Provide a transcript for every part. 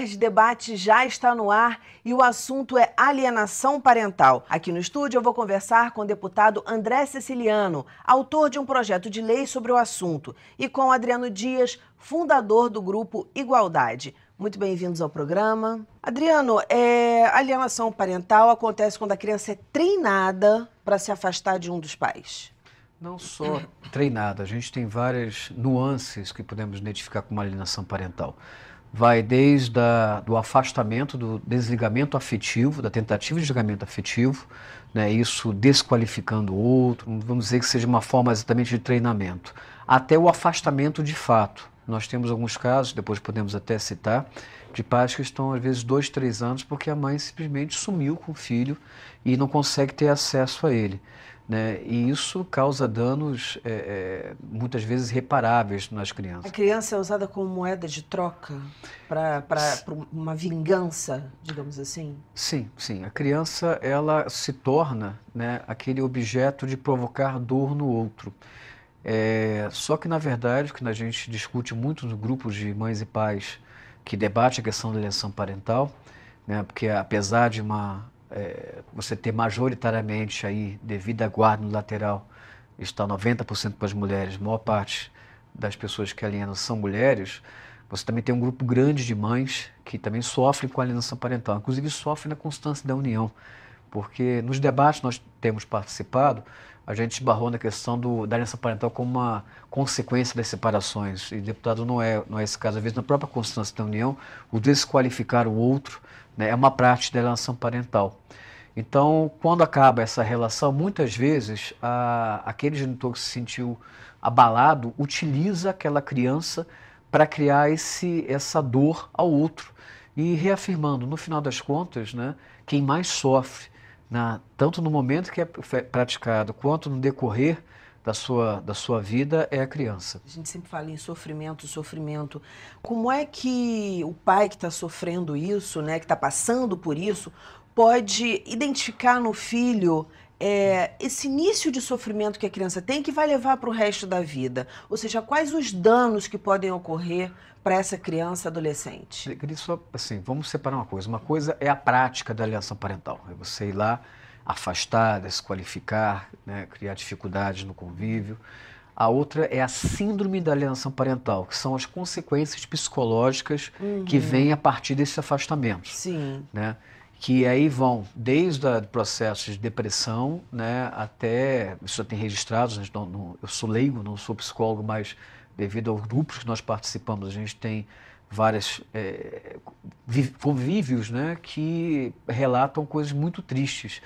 Nerd Debate já está no ar e o assunto é alienação parental. Aqui no estúdio eu vou conversar com o deputado André Ceciliano, autor de um projeto de lei sobre o assunto, e com Adriano Dias, fundador do grupo Igualdade. Muito bem-vindos ao programa. Adriano, é, alienação parental acontece quando a criança é treinada para se afastar de um dos pais. Não só treinada, a gente tem várias nuances que podemos identificar como alienação parental vai desde a, do afastamento, do desligamento afetivo, da tentativa de desligamento afetivo, né, isso desqualificando o outro, vamos dizer que seja uma forma exatamente de treinamento, até o afastamento de fato. Nós temos alguns casos, depois podemos até citar, de pais que estão às vezes dois, três anos porque a mãe simplesmente sumiu com o filho e não consegue ter acesso a ele. Né? E isso causa danos é, é, muitas vezes reparáveis nas crianças. A criança é usada como moeda de troca para uma vingança, digamos assim? Sim, sim. A criança ela se torna né, aquele objeto de provocar dor no outro. É, só que, na verdade, o que a gente discute muito no grupo de mães e pais que debate a questão da eleição parental, né, porque apesar de uma é, você ter majoritariamente aí, devido à guarda no lateral, está 90% para as mulheres, maior parte das pessoas que alienam são mulheres, você também tem um grupo grande de mães que também sofrem com a alienação parental, inclusive sofrem na constância da união, porque nos debates nós temos participado, a gente esbarrou na questão do, da alienação parental como uma consequência das separações, e deputado não é, não é esse caso, às vezes na própria constância da união, o desqualificar o outro, né? é uma prática da relação parental. Então, quando acaba essa relação, muitas vezes a, aquele genitor que se sentiu abalado utiliza aquela criança para criar esse, essa dor ao outro e reafirmando, no final das contas, né, quem mais sofre, na, tanto no momento que é praticado quanto no decorrer da sua, da sua vida é a criança. A gente sempre fala em sofrimento, sofrimento. Como é que o pai que está sofrendo isso, né, que está passando por isso, pode identificar no filho é, esse início de sofrimento que a criança tem que vai levar para o resto da vida? Ou seja, quais os danos que podem ocorrer para essa criança adolescente? Eu queria só, assim, vamos separar uma coisa. Uma coisa é a prática da aliança parental. É você ir lá afastar, desqualificar, né, criar dificuldades no convívio. A outra é a síndrome da alienação parental, que são as consequências psicológicas uhum. que vêm a partir desse afastamento. Sim. Né? Que aí vão desde o processo de depressão né, até. Isso tem registrados, né, não, não, eu sou leigo, não sou psicólogo, mas devido aos grupos que nós participamos, a gente tem vários é, eh, convívios né, que relatam coisas muito tristes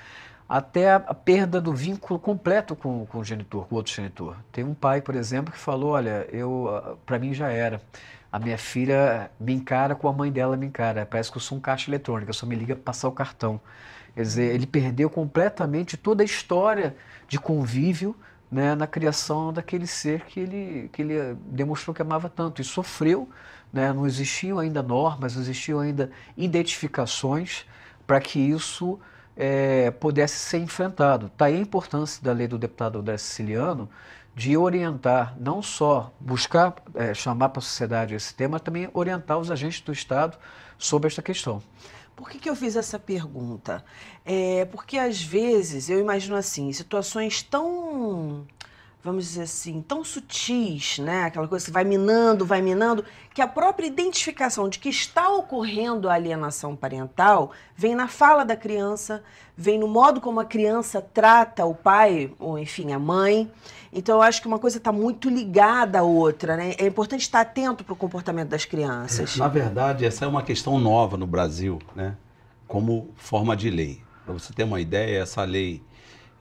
até a perda do vínculo completo com, com o genitor, com o outro genitor. Tem um pai, por exemplo, que falou: olha, eu, ah, para mim já era. A minha filha me encara com a mãe dela me encara. Parece que eu sou um caixa eletrônico, eu só me liga para passar o cartão. Quer dizer, ele perdeu completamente toda a história de convívio né, na criação daquele ser que ele, que ele eh, demonstrou que amava tanto e sofreu. Né, não existiam ainda normas, não existiam ainda identificações para que isso é, pudesse ser enfrentado. Está aí a importância da lei do deputado André Siciliano de orientar, não só buscar é, chamar para a sociedade esse tema, mas também orientar os agentes do Estado sobre esta questão. Por que, que eu fiz essa pergunta? É porque às vezes eu imagino assim, situações tão vamos dizer assim, tão sutis, né? Aquela coisa que vai minando, vai minando, que a própria identificação de que está ocorrendo a alienação parental vem na fala da criança, vem no modo como a criança trata o pai, ou enfim, a mãe. Então, eu acho que uma coisa está muito ligada à outra, né? É importante estar atento para o comportamento das crianças. Na verdade, essa é uma questão nova no Brasil, né? Como forma de lei. Para você ter uma ideia, essa lei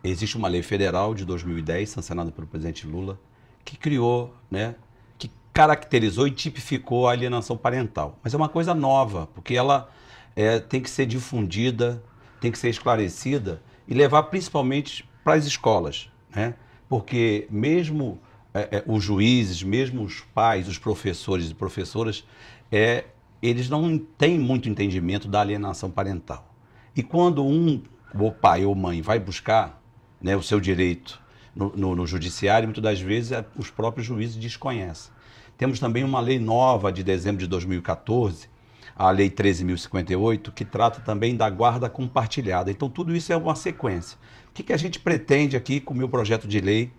Existe uma lei federal de 2010, sancionada pelo presidente Lula, que criou, né, que caracterizou e tipificou a alienação parental. Mas é uma coisa nova, porque ela é, tem que ser difundida, tem que ser esclarecida e levar principalmente para as escolas, né? Porque mesmo é, é, os juízes, mesmo os pais, os professores e professoras, é, eles não têm muito entendimento da alienação parental. E quando um o pai ou mãe vai buscar né, o seu direito no, no, no judiciário, muitas das vezes é, os próprios juízes desconhecem. Temos também uma lei nova de dezembro de 2014, a Lei 13.058, que trata também da guarda compartilhada. Então, tudo isso é uma sequência. O que, que a gente pretende aqui com o meu projeto de lei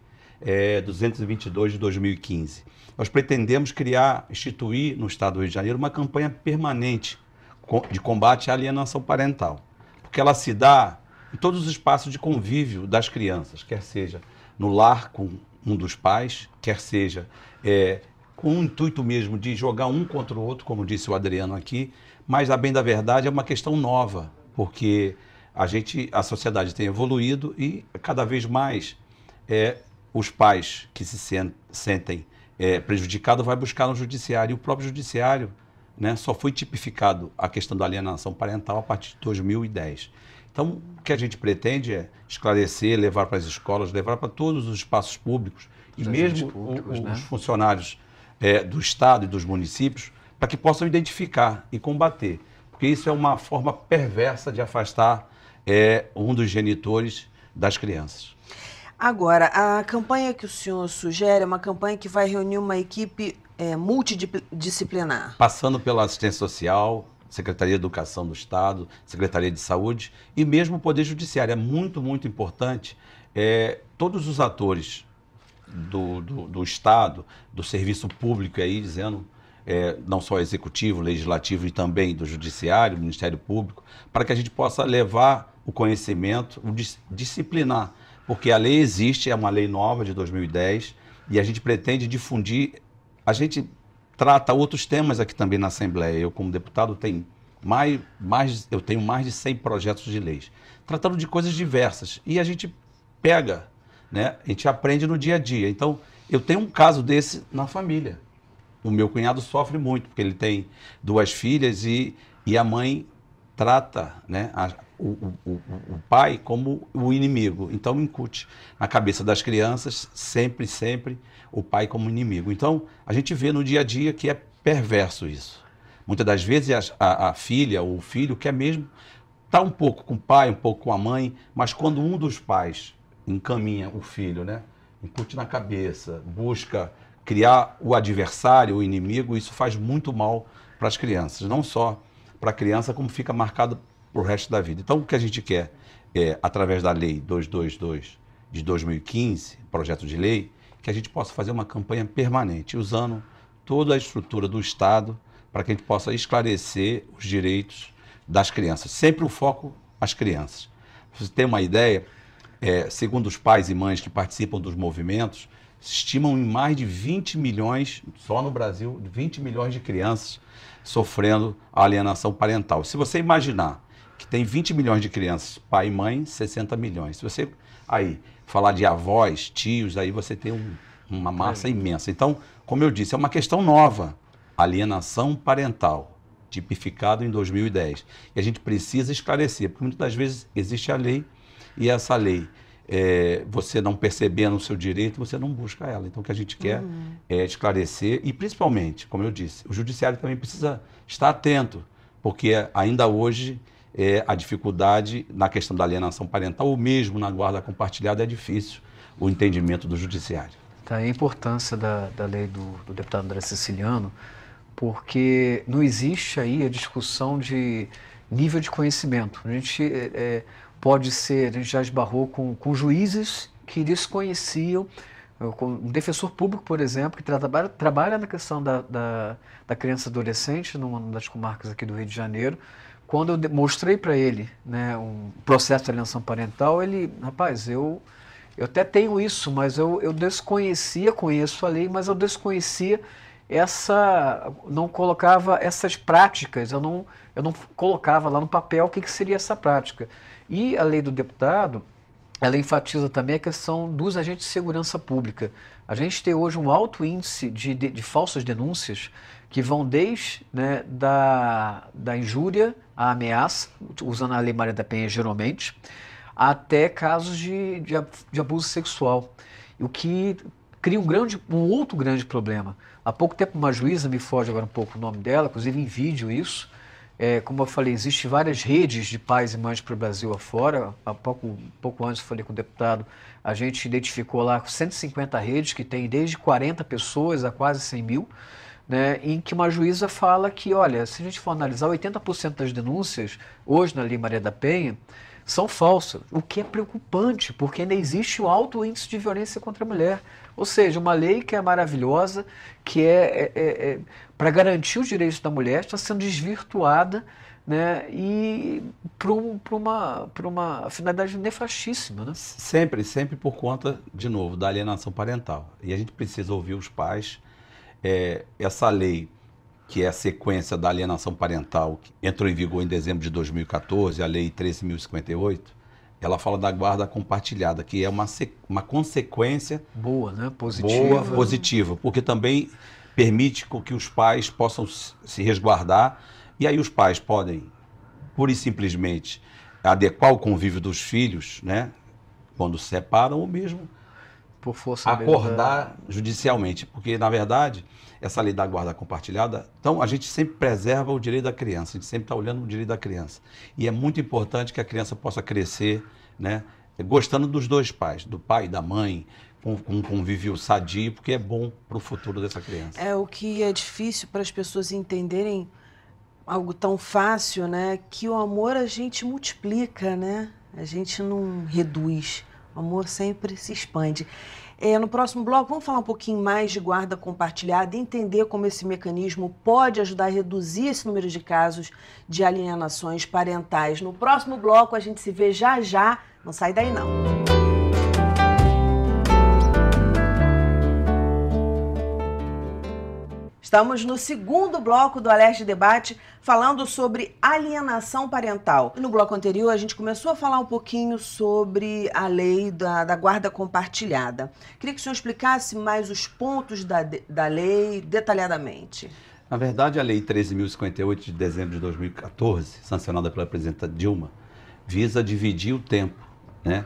é, 222 de 2015? Nós pretendemos criar, instituir no Estado do Rio de Janeiro uma campanha permanente de combate à alienação parental, porque ela se dá em todos os espaços de convívio das crianças, quer seja no lar com um dos pais, quer seja é, com o intuito mesmo de jogar um contra o outro, como disse o Adriano aqui, mas a bem da verdade é uma questão nova, porque a gente, a sociedade tem evoluído e cada vez mais é, os pais que se sentem é, prejudicados vai buscar no judiciário. E o próprio judiciário né, só foi tipificado a questão da alienação parental a partir de 2010. Então, o que a gente pretende é esclarecer, levar para as escolas, levar para todos os espaços públicos os e mesmo públicos, o, né? os funcionários é, do Estado e dos municípios para que possam identificar e combater. Porque isso é uma forma perversa de afastar é, um dos genitores das crianças. Agora, a campanha que o senhor sugere é uma campanha que vai reunir uma equipe é, multidisciplinar. Passando pela assistência social, Secretaria de Educação do Estado, Secretaria de Saúde e mesmo o Poder Judiciário. É muito, muito importante é, todos os atores do, do, do, Estado, do serviço público aí, dizendo, é, não só executivo, legislativo e também do judiciário, Ministério Público, para que a gente possa levar o conhecimento, o dis, disciplinar. Porque a lei existe, é uma lei nova de 2010, e a gente pretende difundir. A gente trata outros temas aqui também na Assembleia. Eu, como deputado, tenho mais, mais, eu tenho mais de 100 projetos de leis, tratando de coisas diversas. E a gente pega, né? a gente aprende no dia a dia. Então, eu tenho um caso desse na família. O meu cunhado sofre muito, porque ele tem duas filhas e, e a mãe trata, né? A, o, o, o pai como o inimigo. Então, incute na cabeça das crianças sempre, sempre o pai como inimigo. Então, a gente vê no dia a dia que é perverso isso. Muitas das vezes a, a, a filha ou o filho quer mesmo estar tá um pouco com o pai, um pouco com a mãe, mas quando um dos pais encaminha o filho, né? Incute na cabeça, busca criar o adversário, o inimigo, isso faz muito mal para as crianças. Não só para a criança, como fica marcado para o resto da vida. Então, o que a gente quer, é, através da Lei 222 de 2015, projeto de lei, que a gente possa fazer uma campanha permanente, usando toda a estrutura do Estado para que a gente possa esclarecer os direitos das crianças. Sempre o foco às crianças. Pra você tem uma ideia, é, segundo os pais e mães que participam dos movimentos, se estimam em mais de 20 milhões, só no Brasil, 20 milhões de crianças sofrendo alienação parental. Se você imaginar que tem 20 milhões de crianças, pai e mãe, 60 milhões. Se você aí falar de avós, tios, aí você tem um, uma massa é. imensa. Então, como eu disse, é uma questão nova, alienação parental, tipificado em 2010. E a gente precisa esclarecer, porque muitas das vezes existe a lei e essa lei é, você não percebendo o seu direito, você não busca ela. Então, o que a gente quer uhum. é esclarecer e, principalmente, como eu disse, o judiciário também precisa estar atento, porque ainda hoje é, a dificuldade na questão da alienação parental ou mesmo na guarda compartilhada é difícil o entendimento do judiciário. Tá, a importância da, da lei do, do deputado André Siciliano, porque não existe aí a discussão de nível de conhecimento. A gente é, é pode ser, a gente já esbarrou com, com juízes que desconheciam eh, um defensor público, por exemplo, que trabalha, trabalha na questão da, da, da criança e adolescente, numa das comarcas aqui do Rio de Janeiro, quando eu mostrei para ele né, um processo de alienação parental, ele, rapaz, eu, eu até tenho isso, mas eu, eu desconhecia, conheço, lei, mas eu desconhecia essa não colocava essas práticas, eu não, eu não colocava lá no papel o que, que seria essa prática. E a lei do deputado, ela enfatiza também a questão dos agentes de segurança pública. A gente tem hoje um alto índice de, de, de falsas denúncias que vão desde né, da, da injúria à ameaça, usando a Lei Maria da Penha geralmente, até casos de, de, de abuso sexual, o que cria um, grande, um outro grande problema. Há pouco tempo uma juíza, me foge agora um pouco o nome dela, inclusive em vídeo isso, é, como eu falei, existem várias redes de pais e mães para o Brasil afora. Há pouco, pouco antes falei com o deputado, a gente identificou lá 150 redes que tem desde 40 pessoas a quase 100 mil, né, em que uma juíza fala que, olha, se a gente for analisar, 80% das denúncias, hoje na Lei Maria da Penha, são falsas, o que é preocupante, porque ainda existe o um alto índice de violência contra a mulher. Ou seja, uma lei que é maravilhosa, que é, é, é, é para garantir os direitos da mulher está sendo desvirtuada né, e para uma, uma finalidade nefastíssima. Né? Sempre, sempre por conta, de novo, da alienação parental. E a gente precisa ouvir os pais. É, essa lei, que é a sequência da alienação parental, que entrou em vigor em dezembro de 2014, a Lei 13.058, ela fala da guarda compartilhada, que é uma, uma consequência. Boa, né? Positiva. Boa, positiva, porque também permite que os pais possam se resguardar e aí os pais podem, pura e simplesmente, adequar o convívio dos filhos, né? Quando separam ou mesmo por força acordar judicialmente, porque na verdade essa lei da guarda compartilhada, então a gente sempre preserva o direito da criança, a gente sempre está olhando o direito da criança e é muito importante que a criança possa crescer, né? Gostando dos dois pais, do pai e da mãe, um convívio sadio, porque é bom para o futuro dessa criança. É o que é difícil para as pessoas entenderem algo tão fácil, né? Que o amor a gente multiplica, né? A gente não reduz. O amor sempre se expande. É, no próximo bloco, vamos falar um pouquinho mais de guarda compartilhada, entender como esse mecanismo pode ajudar a reduzir esse número de casos de alienações parentais. No próximo bloco, a gente se vê já já. Não sai daí, não. Música Estamos no segundo bloco do Alerte Debate, falando sobre alienação parental. No bloco anterior, a gente começou a falar um pouquinho sobre a lei da, da guarda compartilhada. Queria que o senhor explicasse mais os pontos da, da lei detalhadamente. Na verdade, a Lei 13.058 de dezembro de 2014, sancionada pela presidenta Dilma, visa dividir o tempo né,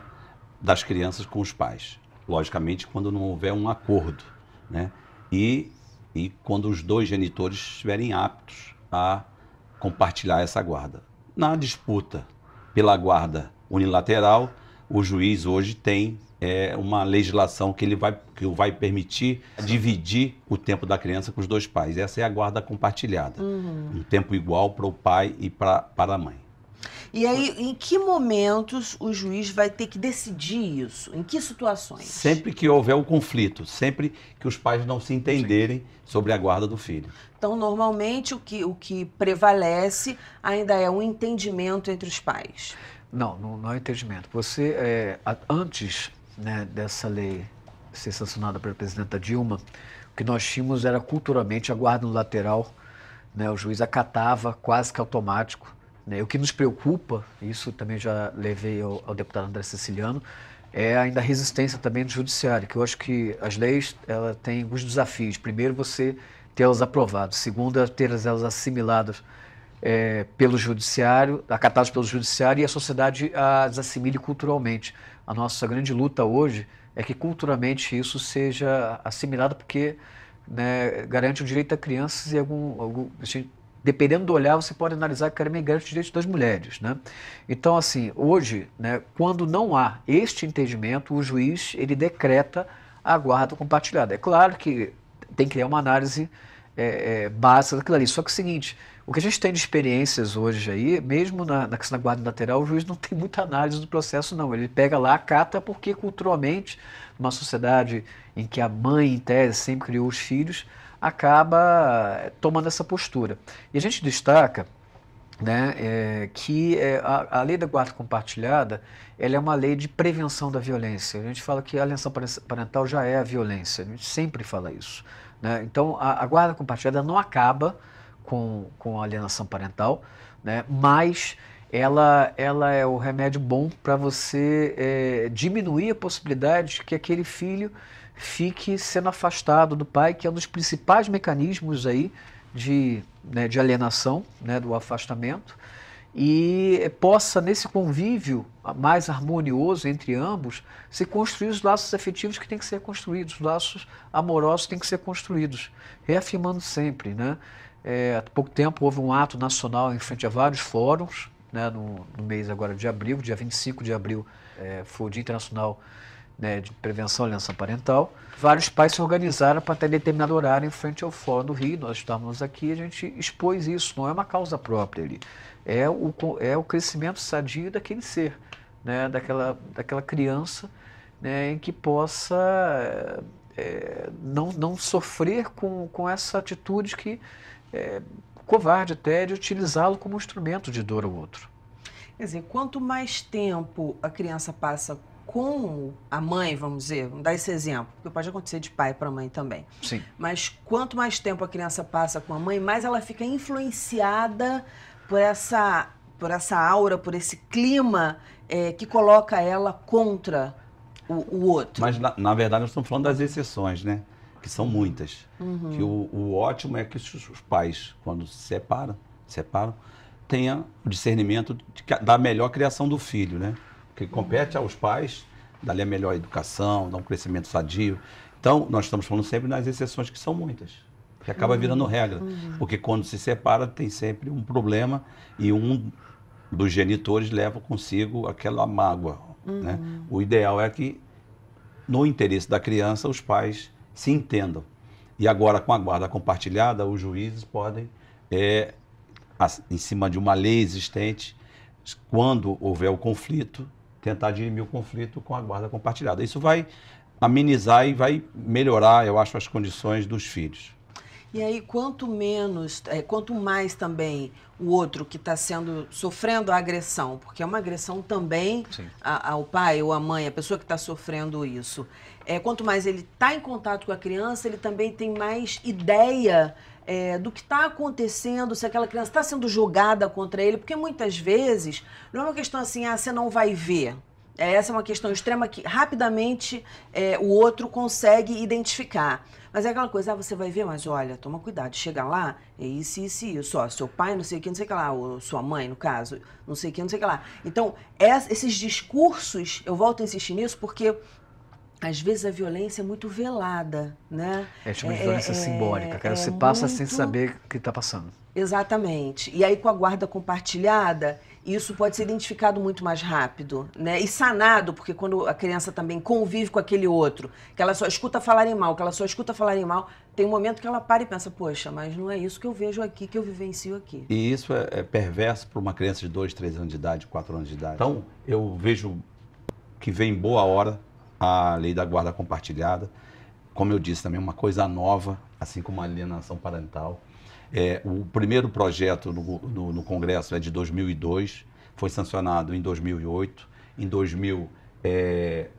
das crianças com os pais. Logicamente, quando não houver um acordo. Né? E e quando os dois genitores estiverem aptos a compartilhar essa guarda. Na disputa pela guarda unilateral, o juiz hoje tem é, uma legislação que ele vai, que vai permitir Sim. dividir o tempo da criança com os dois pais. Essa é a guarda compartilhada. Uhum. Um tempo igual para o pai e pra, para a mãe. E aí, em que momentos o juiz vai ter que decidir isso? Em que situações? Sempre que houver um conflito, sempre que os pais não se entenderem Sim. sobre a guarda do filho. Então, normalmente, o que, o que prevalece ainda é um entendimento entre os pais. Não, não, não é entendimento. Você, é, antes né, dessa lei ser sancionada pela presidenta Dilma, o que nós tínhamos era culturalmente a guarda no né, o juiz acatava quase que automático né? O que nos preocupa, isso também já levei ao, ao deputado André Siciliano, é ainda a resistência também do judiciário, que eu acho que as leis ela tem alguns desafios. Primeiro, você tê-las aprovadas. Segundo, é ter elas assimiladas é, pelo judiciário, acatadas pelo judiciário e a sociedade as assimile culturalmente. A nossa grande luta hoje é que culturalmente isso seja assimilado, porque né, garante o direito a crianças e algum, algum, a gente dependendo do olhar, você pode analisar que claramente garante os direitos das mulheres. Né? Então, assim, hoje, né, quando não há este entendimento, o juiz ele decreta a guarda compartilhada. É claro que tem que ter uma análise é, é, básica daquilo ali. Só que é o seguinte, o que a gente tem de experiências hoje aí, mesmo na, na, na guarda lateral, o juiz não tem muita análise do processo, não. Ele pega lá, cata, porque culturalmente, numa sociedade em que a mãe, em tese, sempre criou os filhos, acaba eh, tomando essa postura. E a gente destaca né, é, que é, a, a, lei da guarda compartilhada ela é uma lei de prevenção da violência. A gente fala que a alienação parental já é a violência, a gente sempre fala isso. Né? Então, a, a guarda compartilhada não acaba com, com a alienação parental, né, mas ela, ela é o remédio bom para você é, diminuir a possibilidade que aquele filho fique sendo afastado do pai, que é um dos principais mecanismos aí de, né, de alienação, né, do afastamento, e possa, nesse convívio mais harmonioso entre ambos, se construir os laços afetivos que têm que ser construídos, os laços amorosos que têm que ser construídos, reafirmando sempre. Né? É, há pouco tempo houve um ato nacional em frente a vários fóruns, né, no, no mês agora de abril, dia 25 de abril é, foi o Dia Internacional né, de prevenção à aliança parental, vários pais se organizaram para ter determinado horário em frente ao Fórum do Rio. Nós estávamos aqui a gente expôs isso, não é uma causa própria ali. É o, é o crescimento sadio daquele ser, né, daquela, daquela criança né, em que possa é, não, não sofrer com, com essa atitude que é covarde até de utilizá-lo como instrumento de dor ao outro. Quer dizer, quanto mais tempo a criança passa como a mãe, vamos dizer, vamos dar esse exemplo, porque pode acontecer de pai para mãe também. Sim. Mas quanto mais tempo a criança passa com a mãe, mais ela fica influenciada por essa, por essa aura, por esse clima é, que coloca ela contra o, o outro. Mas, na, na, verdade, nós estamos falando das exceções, né? Que são muitas. Uhum. Que o, o, ótimo é que os, os pais, quando se separam, separam tenha o discernimento de, da melhor criação do filho, né? que compete aos pais dar-lhe a melhor educação, dar um crescimento sadio. Então, nós estamos falando sempre nas exceções, que são muitas, que acaba uhum. virando regra. Uhum. Porque quando se separa, tem sempre um problema e um dos genitores leva consigo aquela mágoa. Né? Uhum. Né? O ideal é que, no interesse da criança, os pais se entendam. E agora, com a guarda compartilhada, os juízes podem, é, em cima de uma lei existente, quando houver o conflito, tentar dirimir o conflito com a guarda compartilhada. Isso vai amenizar e vai melhorar, eu acho, as condições dos filhos. E aí, quanto menos, é, quanto mais também o outro que está sendo sofrendo a agressão, porque é uma agressão também a, ao pai ou à mãe, a pessoa que está sofrendo isso. É, quanto mais ele está em contato com a criança, ele também tem mais ideia é, do que está acontecendo, se aquela criança está sendo jogada contra ele, porque muitas vezes não é uma questão assim, ah, você não vai ver. É, essa é uma questão extrema que rapidamente é, o outro consegue identificar. Mas é aquela coisa, ah, você vai ver, mas olha, toma cuidado, chega lá, é isso, isso e isso. Ó, seu pai, não sei o que, não sei o que lá, ou sua mãe, no caso, não sei o que, não sei o que lá. Então, esses discursos, eu volto a insistir nisso porque às vezes a violência é muito velada, né? É chama de é, violência é, simbólica, cara. É, você passa é muito... sem saber o que está passando. Exatamente. E aí com a guarda compartilhada, isso pode ser identificado muito mais rápido, né? E sanado, porque quando a criança também convive com aquele outro, que ela só escuta falarem mal, que ela só escuta falarem mal, tem um momento que ela para e pensa, poxa, mas não é isso que eu vejo aqui, que eu vivencio aqui. E isso é, é perverso para uma criança de 2, 3 anos de idade, 4 anos de idade. Então, eu vejo que vem boa hora a lei da guarda compartilhada. Como eu disse também, uma coisa nova, assim como a alienação parental é, o primeiro projeto no, no, no, Congresso é de 2002, foi sancionado em 2008, em 2010,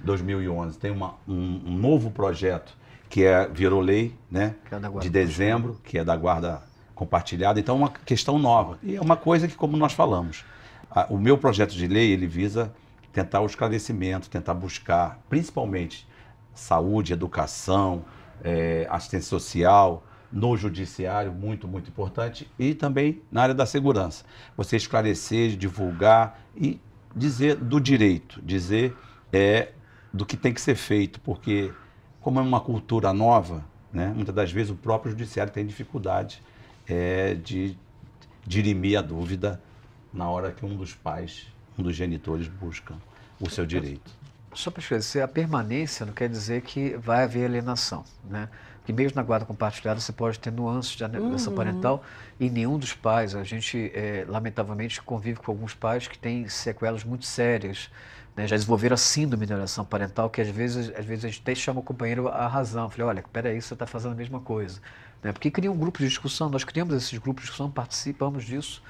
2011 é, tem uma, um, um novo projeto que é virou lei, né, é de dezembro, que é da guarda compartilhada. Então é uma questão nova e é uma coisa que, como nós falamos, a, o meu projeto de lei ele visa tentar o esclarecimento, tentar buscar, principalmente saúde, educação, é, assistência social, no judiciário, muito, muito importante, e também na área da segurança. Você esclarecer, divulgar e dizer do direito, dizer é, do que tem que ser feito, porque como é uma cultura nova, né, muitas das vezes o próprio judiciário tem dificuldade é, de dirimir a dúvida na hora que um dos pais, um dos genitores busca o seu direito. Só para esclarecer, a permanência não quer dizer que vai haver alienação, né? que mesmo na guarda compartilhada você pode ter nuances de alienação uhum. parental e nenhum dos pais, a gente é, lamentavelmente convive com alguns pais que têm sequelas muito sérias, né? já desenvolveram a síndrome de alienação parental, que às vezes, às vezes a gente até chama o companheiro à razão, falei, olha, peraí, você está fazendo a mesma coisa. Né? Porque cria um grupo de discussão, nós criamos esses grupos de discussão, participamos disso,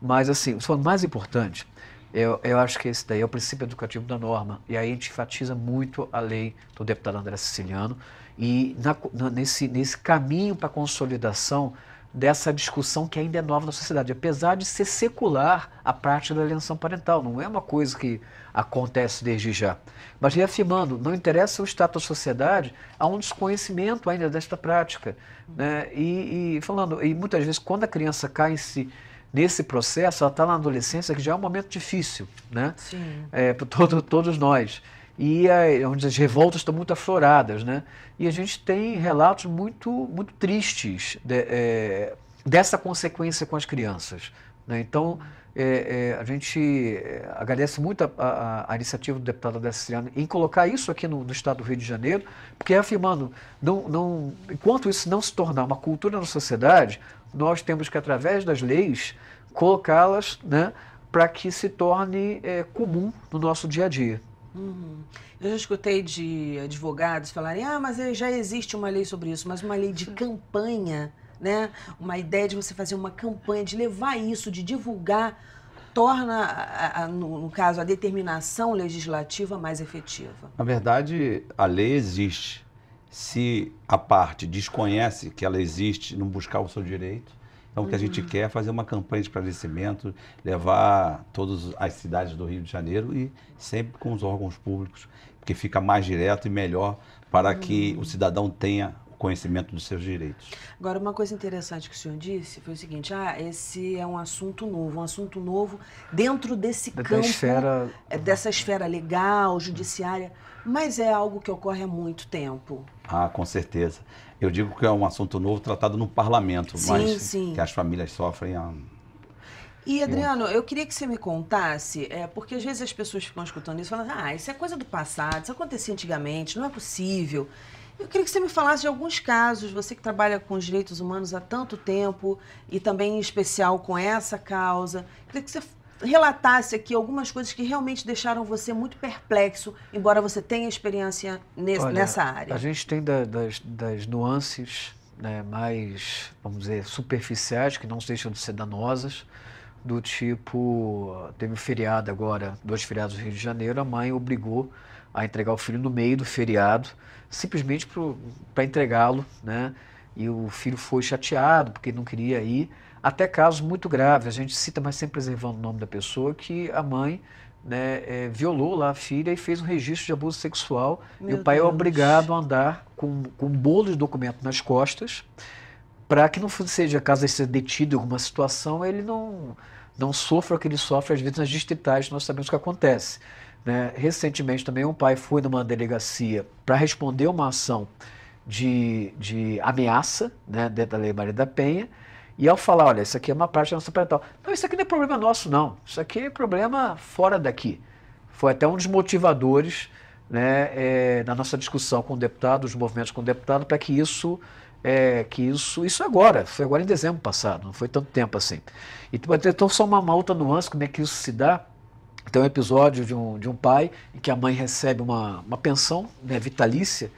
mas assim, o mais importante, eu, eu, acho que esse daí é o princípio educativo da norma. E aí a gente enfatiza muito a lei do deputado André Siciliano, e na, na, nesse, nesse caminho para a consolidação dessa discussão que ainda é nova na sociedade, apesar de ser secular a prática da alienação parental, não é uma coisa que acontece desde já. Mas reafirmando, não interessa o status da sociedade, há um desconhecimento ainda desta prática. Né? E, e falando, e muitas vezes quando a criança cai em si, nesse processo, ela está na adolescência, que já é um momento difícil né? é, para todo, todos nós e a, onde as revoltas estão muito afloradas, né? E a gente tem relatos muito, muito tristes de, é, dessa consequência com as crianças, né? Então é, é, a gente é, agradece muito a, a, a iniciativa do deputado Adessiriano em colocar isso aqui no, no, estado do Rio de Janeiro, porque afirmando, não, não, enquanto isso não se tornar uma cultura na sociedade, nós temos que, através das leis, colocá-las né, para que se torne é, comum no nosso dia a dia. Uhum. Eu já escutei de advogados falarem, ah, mas já existe uma lei sobre isso, mas uma lei de campanha, né? Uma ideia de você fazer uma campanha, de levar isso, de divulgar, torna, a, a, no, no caso, a determinação legislativa mais efetiva. Na verdade, a lei existe. Se a parte desconhece que ela existe, não buscar o seu direito, então, uhum. o que a gente quer é fazer uma campanha de esclarecimento, levar todas as cidades do Rio de Janeiro e sempre com os órgãos públicos, porque fica mais direto e melhor para uhum. que o cidadão tenha conhecimento dos seus direitos. Agora, uma coisa interessante que o senhor disse foi o seguinte: ah, esse é um assunto novo, um assunto novo dentro desse da campo, esfera... É, dessa esfera legal, judiciária, mas é algo que ocorre há muito tempo. Ah, com certeza. Eu digo que é um assunto novo tratado no parlamento, sim, mas sim. que as famílias sofrem há e, Adriano, eu queria que você me contasse, é, porque às vezes as pessoas ficam escutando isso e falando, ah, isso é coisa do passado, isso acontecia antigamente, não é possível. Eu queria que você me falasse de alguns casos, você que trabalha com os direitos humanos há tanto tempo e também em especial com essa causa. Eu queria que você relatasse aqui algumas coisas que realmente deixaram você muito perplexo, embora você tenha experiência nesse, Olha, nessa área. A gente tem da, das, das nuances né, mais, vamos dizer, superficiais, que não deixam de ser danosas, do tipo, teve um feriado agora, dois feriados no Rio de Janeiro, a mãe obrigou a entregar o filho no meio do feriado, simplesmente para entregá-lo, né? E o filho foi chateado porque não queria ir, até casos muito graves. A gente cita, mas sempre preservando o nome da pessoa, que a mãe né, é, violou lá a filha e fez um registro de abuso sexual. Meu e o pai é Deus. é obrigado a andar com, com um bolo de documento nas costas para que não seja, caso ele seja detido em alguma situação, ele não, não sofra o que ele sofre às vezes nas distritais, nós sabemos o que acontece. Né? Recentemente também um pai foi numa delegacia para responder uma ação de, de ameaça né, dentro da Lei Maria da Penha. E ao falar, olha, isso aqui é uma parte da nossa parental. Não, isso aqui não é problema nosso, não. Isso aqui é problema fora daqui. Foi até um dos motivadores né, é, na nossa discussão com o deputado, os movimentos com o deputado, para que isso é, que isso, isso agora, foi agora em dezembro passado, não foi tanto tempo assim. Então, só uma, uma outra nuance, como é que isso se dá, tem um episódio de um, de um pai em que a mãe recebe uma, uma pensão né, vitalícia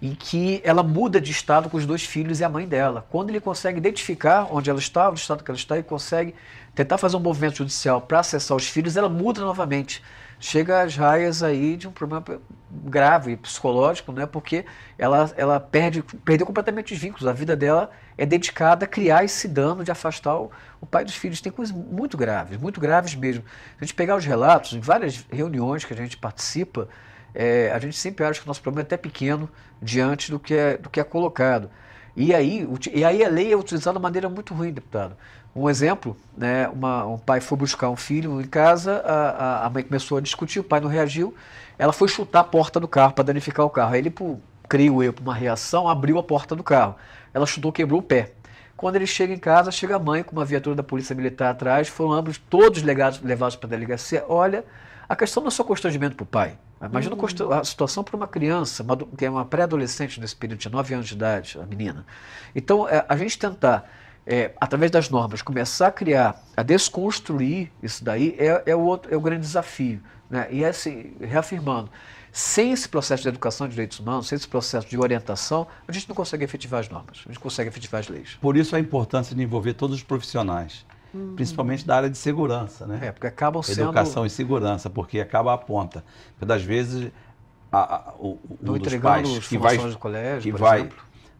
em que ela muda de estado com os dois filhos e a mãe dela. Quando ele consegue identificar onde ela estava, o estado que ela está, e consegue tentar fazer um movimento judicial para acessar os filhos, ela muda novamente chega às raias aí de um problema grave psicológico, né? Porque ela, ela perde, perdeu completamente os vínculos. A vida dela é dedicada a criar esse dano de afastar o, o pai dos filhos. Tem coisas muito graves, muito graves mesmo. Se a gente pegar os relatos, em várias reuniões que a gente participa, é, a gente sempre acha que o nosso problema é até pequeno diante do que é, do que é colocado. E aí, e aí a lei é utilizada de maneira muito ruim, deputado. Um exemplo, né, uma, um pai foi buscar um filho em casa, a, a, mãe começou a discutir, o pai não reagiu, ela foi chutar a porta do carro para danificar o carro. Aí ele, por, creio eu, por uma reação, abriu a porta do carro. Ela chutou, quebrou o pé. Quando ele chega em casa, chega a mãe com uma viatura da Polícia Militar atrás, foram ambos todos legados, levados para a delegacia. Olha, a questão não é só constrangimento para o pai. Imagina uhum. a situação para uma criança, uma, que é uma pré-adolescente nesse período de 9 anos de idade, a menina. Então, é, a gente tentar, é, através das normas, começar a criar, a desconstruir isso daí, é, é o, outro, é o grande desafio. Né? E é assim, reafirmando. Sem esse processo de educação de direitos humanos, sem esse processo de orientação, a gente não consegue efetivar as normas, a gente consegue efetivar as leis. Por isso a importância de envolver todos os profissionais uhum. principalmente da área de segurança, né? É, porque acaba sendo... Educação e segurança, porque acaba a ponta. Porque, às vezes, a, a, o, Tô um dos pais que vai, colégio, que vai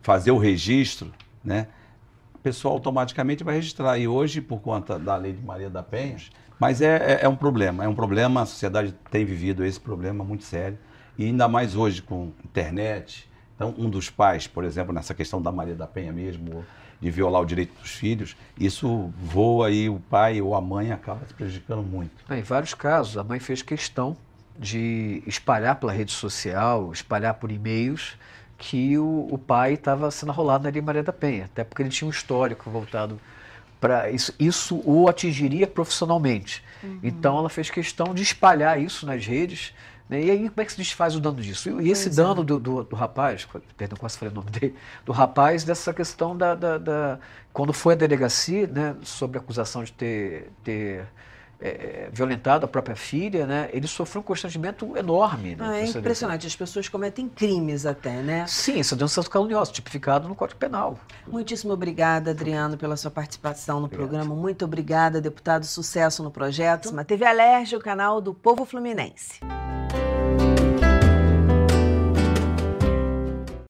fazer o registro, né? O pessoal automaticamente vai registrar. E hoje, por conta da lei de Maria da Penha, mas é, é, é um problema, é um problema, a sociedade tem vivido esse problema muito sério, e ainda mais hoje com internet. Então, um dos pais, por exemplo, nessa questão da Maria da Penha mesmo, de violar o direito dos filhos, isso voa aí o pai ou a mãe acaba se prejudicando muito. Em vários casos, a mãe fez questão de espalhar pela rede social, espalhar por e-mails, que o, o pai estava sendo arrolado ali em Maria da Penha, até porque ele tinha um histórico voltado para isso, isso o atingiria profissionalmente. Uhum. Então ela fez questão de espalhar isso nas redes né? E aí, como é que se desfaz o dano disso? E, esse pois é. dano é. do, do, do, rapaz, perdão, quase falei o nome dele, do rapaz, dessa questão da. da, da quando foi à delegacia, né, sobre a acusação de ter, ter é, é, violentado a própria filha, né? Ele sofreu um constrangimento enorme. Né, ah, é impressionante. As pessoas cometem crimes até, né? Sim, isso é denúncia caluniosa, tipificado no Código Penal. Muitíssimo obrigada, Adriano, pela sua participação no Obrigado. programa. Muito obrigada, deputado. Sucesso no projeto. TV Alerj, o canal do Povo Fluminense.